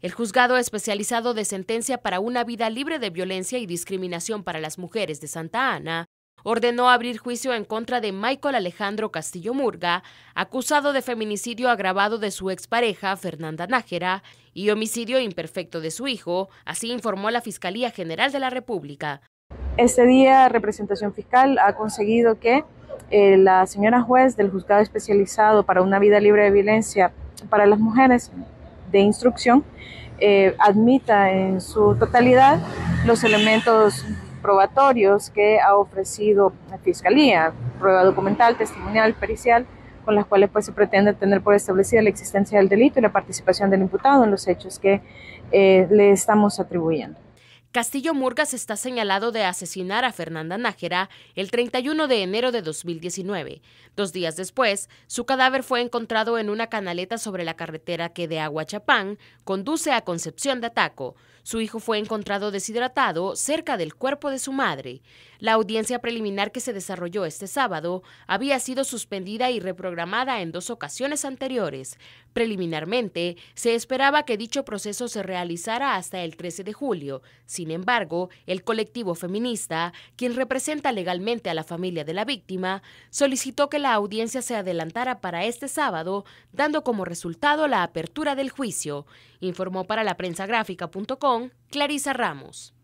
El juzgado especializado de sentencia para una vida libre de violencia y discriminación para las mujeres de Santa Ana ordenó abrir juicio en contra de Michael Alejandro Castillo Murga, acusado de feminicidio agravado de su expareja Fernanda Nájera y homicidio imperfecto de su hijo, así informó la Fiscalía General de la República. Este día, representación fiscal ha conseguido que eh, la señora juez del juzgado especializado para una vida libre de violencia para las mujeres de instrucción eh, admita en su totalidad los elementos probatorios que ha ofrecido la Fiscalía, prueba documental, testimonial, pericial, con las cuales pues, se pretende tener por establecida la existencia del delito y la participación del imputado en los hechos que eh, le estamos atribuyendo. Castillo Murgas está señalado de asesinar a Fernanda Nájera el 31 de enero de 2019. Dos días después, su cadáver fue encontrado en una canaleta sobre la carretera que de Aguachapán conduce a Concepción de Ataco. Su hijo fue encontrado deshidratado cerca del cuerpo de su madre. La audiencia preliminar que se desarrolló este sábado había sido suspendida y reprogramada en dos ocasiones anteriores. Preliminarmente, se esperaba que dicho proceso se realizara hasta el 13 de julio. Sin embargo, el colectivo feminista, quien representa legalmente a la familia de la víctima, solicitó que la audiencia se adelantara para este sábado, dando como resultado la apertura del juicio, informó para la prensa gráfica.com Clarisa Ramos.